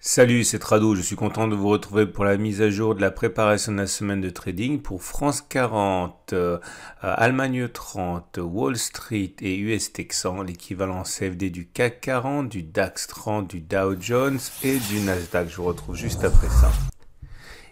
Salut, c'est Trado. Je suis content de vous retrouver pour la mise à jour de la préparation de la semaine de trading pour France 40, euh, Allemagne 30, Wall Street et US Texan, l'équivalent CFD du CAC 40, du DAX 30, du Dow Jones et du Nasdaq. Je vous retrouve juste après ça.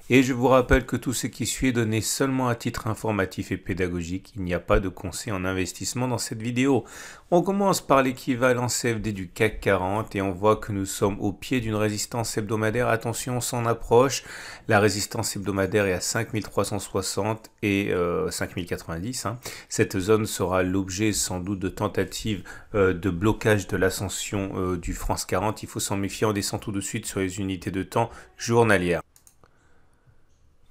Et je vous rappelle que tout ce qui suit est donné seulement à titre informatif et pédagogique. Il n'y a pas de conseil en investissement dans cette vidéo. On commence par l'équivalent CFD du CAC 40 et on voit que nous sommes au pied d'une résistance hebdomadaire. Attention, on s'en approche. La résistance hebdomadaire est à 5360 et 5090. Euh, hein. Cette zone sera l'objet sans doute de tentatives euh, de blocage de l'ascension euh, du France 40. Il faut s'en méfier en descend tout de suite sur les unités de temps journalières.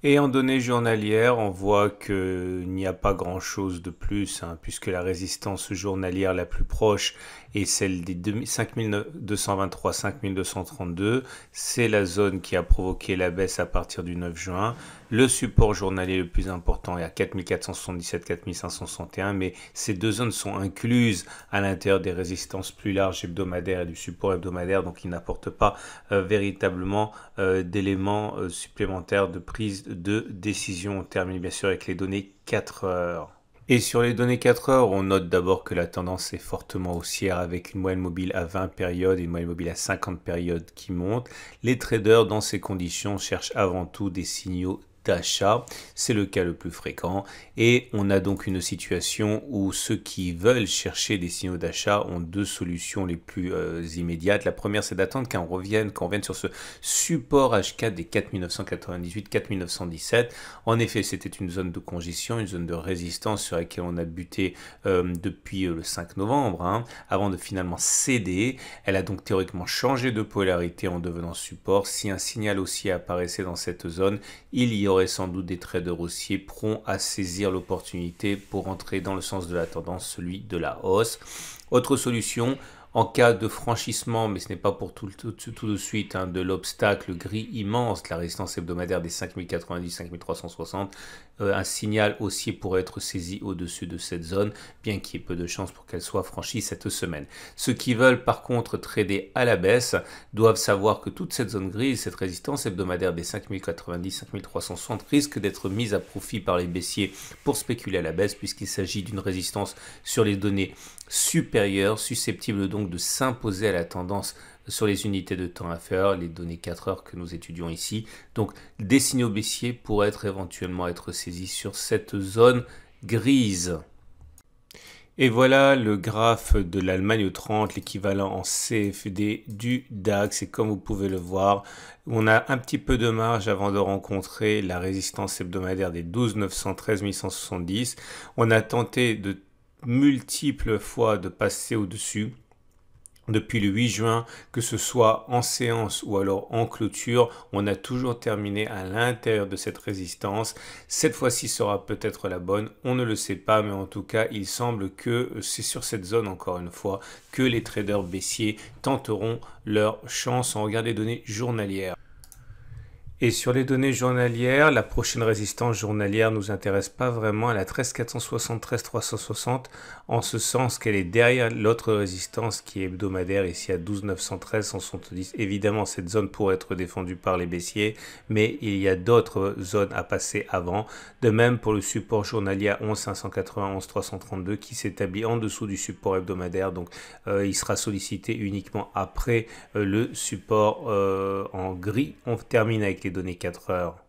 Et en données journalières, on voit qu'il n'y a pas grand-chose de plus, hein, puisque la résistance journalière la plus proche est celle des 5223-5232. C'est la zone qui a provoqué la baisse à partir du 9 juin. Le support journalier le plus important est à 4477-4561, mais ces deux zones sont incluses à l'intérieur des résistances plus larges hebdomadaires et du support hebdomadaire, donc ils n'apportent pas euh, véritablement euh, d'éléments euh, supplémentaires de prise de décision. On termine bien sûr avec les données 4 heures. Et sur les données 4 heures, on note d'abord que la tendance est fortement haussière avec une moyenne mobile à 20 périodes et une moyenne mobile à 50 périodes qui monte. Les traders, dans ces conditions, cherchent avant tout des signaux d'achat. C'est le cas le plus fréquent. Et on a donc une situation où ceux qui veulent chercher des signaux d'achat ont deux solutions les plus euh, immédiates. La première, c'est d'attendre qu'on revienne, qu'on revienne sur ce support H4 des 4998-4917. En effet, c'était une zone de congestion, une zone de résistance sur laquelle on a buté euh, depuis euh, le 5 novembre, hein, avant de finalement céder. Elle a donc théoriquement changé de polarité en devenant support. Si un signal aussi apparaissait dans cette zone, il y aurait sans doute des traders haussiers pront à saisir l'opportunité pour entrer dans le sens de la tendance, celui de la hausse. Autre solution, en cas de franchissement, mais ce n'est pas pour tout, tout, de suite, hein, de l'obstacle gris immense, la résistance hebdomadaire des 5090-5360, euh, un signal haussier pourrait être saisi au-dessus de cette zone, bien qu'il y ait peu de chances pour qu'elle soit franchie cette semaine. Ceux qui veulent par contre trader à la baisse doivent savoir que toute cette zone grise, cette résistance hebdomadaire des 5090-5360 risque d'être mise à profit par les baissiers pour spéculer à la baisse, puisqu'il s'agit d'une résistance sur les données supérieure, susceptible donc de s'imposer à la tendance sur les unités de temps à faire les données 4 heures que nous étudions ici. Donc des signaux baissiers pourraient éventuellement être saisis sur cette zone grise. Et voilà le graphe de l'Allemagne 30, l'équivalent en CFD du DAX. Et comme vous pouvez le voir, on a un petit peu de marge avant de rencontrer la résistance hebdomadaire des 12 913 1170. On a tenté de multiple fois de passer au-dessus depuis le 8 juin, que ce soit en séance ou alors en clôture, on a toujours terminé à l'intérieur de cette résistance. Cette fois-ci sera peut-être la bonne, on ne le sait pas, mais en tout cas, il semble que euh, c'est sur cette zone, encore une fois, que les traders baissiers tenteront leur chance. en regard des données journalières. Et sur les données journalières, la prochaine résistance journalière nous intéresse pas vraiment. Elle a 13 473 360 en ce sens qu'elle est derrière l'autre résistance qui est hebdomadaire ici à 12 913 Évidemment, cette zone pourrait être défendue par les baissiers, mais il y a d'autres zones à passer avant. De même pour le support journalier à 11 332 qui s'établit en dessous du support hebdomadaire. Donc, euh, il sera sollicité uniquement après euh, le support euh, en gris. On termine avec donner 4 heures.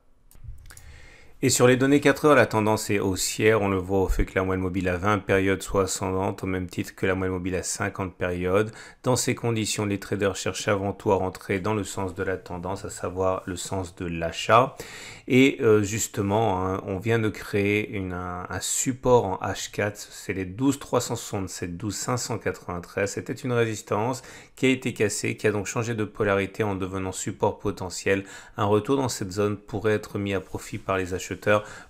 Et sur les données 4 heures, la tendance est haussière. On le voit au fait que la moyenne mobile à 20 périodes soit ascendante, au même titre que la moyenne mobile à 50 périodes. Dans ces conditions, les traders cherchent avant tout à rentrer dans le sens de la tendance, à savoir le sens de l'achat. Et euh, justement, hein, on vient de créer un, support en H4, c'est les 12 367, 12 593. C'était une résistance qui a été cassée, qui a donc changé de polarité en devenant support potentiel. Un retour dans cette zone pourrait être mis à profit par les acheteurs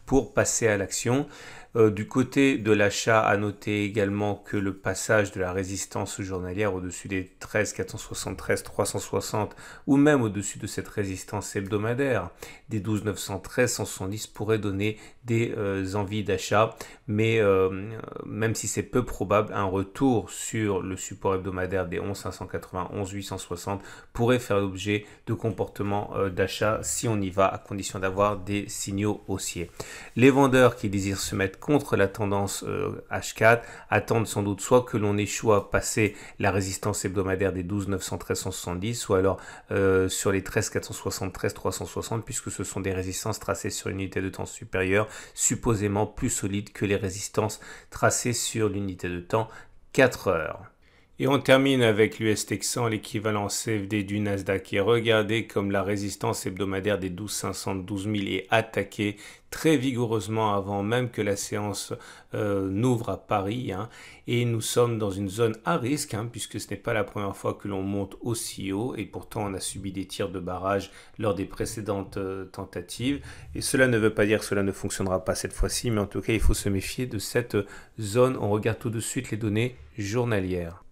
pour passer à l'action. Euh, du côté de l'achat, à noter également que le passage de la résistance journalière au-dessus des 13 473 360 ou même au-dessus de cette résistance hebdomadaire des 12 913 170 pourrait donner des euh, envies d'achat, mais euh, même si c'est peu probable, un retour sur le support hebdomadaire des 11 591 860 pourrait faire l'objet de comportements d'achat si on y va à condition d'avoir des signaux haussiers. Les vendeurs qui désirent se mettre contre la tendance H4 euh, attendent sans doute soit que l'on échoue à passer la résistance hebdomadaire des 12 913 170, soit alors euh, sur les 13 473 360, puisque ce sont des résistances tracées sur une unité de temps supérieure, supposément plus solides que les résistances tracées sur l'unité de temps 4 heures. Et on termine avec l'US Texan, l'équivalent CFD du Nasdaq Et regardez comme la résistance hebdomadaire des 12 512 000 est attaquée très vigoureusement avant même que la séance euh, n'ouvre à Paris. Hein. et nous sommes dans une zone à risque, hein, puisque ce n'est pas la première fois que l'on monte aussi haut, et pourtant on a subi des tirs de barrage lors des précédentes euh, tentatives. Et cela ne veut pas dire que cela ne fonctionnera pas cette fois-ci, mais en tout cas il faut se méfier de cette euh, zone. On regarde tout de suite les données journalières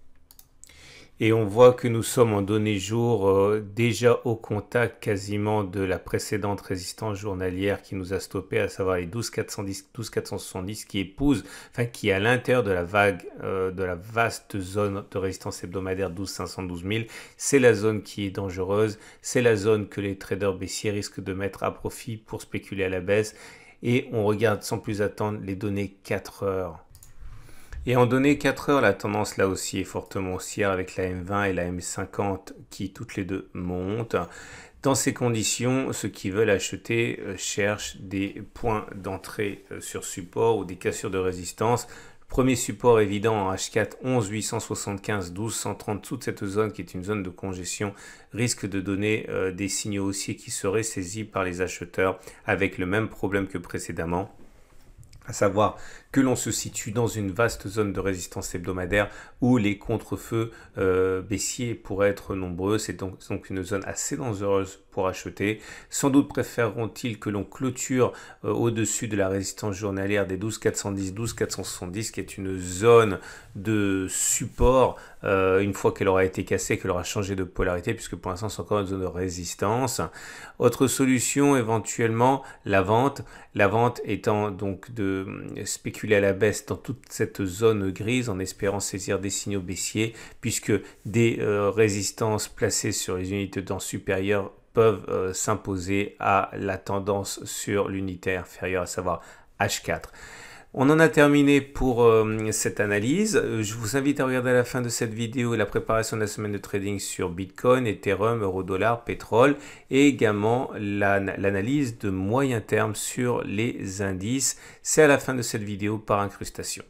et on voit que nous sommes en donné jour euh, déjà au contact quasiment de la précédente résistance journalière qui nous a stoppé, à savoir les 12-470, qui épouse, enfin qui est à l'intérieur de la vague, euh, de la vaste zone de résistance hebdomadaire 12-512 c'est la zone qui est dangereuse, c'est la zone que les traders baissiers risquent de mettre à profit pour spéculer à la baisse, et on regarde sans plus attendre les données 4 heures. Et en données 4 heures, la tendance là aussi est fortement haussière avec la M20 et la M50 qui toutes les deux montent. Dans ces conditions, ceux qui veulent acheter euh, cherchent des points d'entrée euh, sur support ou des cassures de résistance. Premier support évident en H4 11 875 12 130 toute cette zone qui est une zone de congestion risque de donner euh, des signaux haussiers qui seraient saisis par les acheteurs avec le même problème que précédemment à savoir que l'on se situe dans une vaste zone de résistance hebdomadaire où les contre-feux euh, baissiers pourraient être nombreux. C'est donc, une zone assez dangereuse pour acheter. Sans doute préféreront-ils que l'on clôture euh, au-dessus de la résistance journalière des 12, 410, 12, 470 qui est une zone de support euh, une fois qu'elle aura été cassée, qu'elle aura changé de polarité, puisque pour l'instant c'est encore une zone de résistance. Autre solution éventuellement, la vente. La vente étant donc de euh, spéculer à la baisse dans toute cette zone grise en espérant saisir des signaux baissiers, puisque des euh, résistances placées sur les unités de supérieures peuvent euh, s'imposer à la tendance sur l'unité inférieure, à savoir H4. On en a terminé pour euh, cette analyse. Euh, je vous invite à regarder à la fin de cette vidéo la préparation de la semaine de trading sur Bitcoin, Ethereum, Eurodollar, pétrole et également l'analyse de moyen terme sur les indices. C'est à la fin de cette vidéo par incrustation.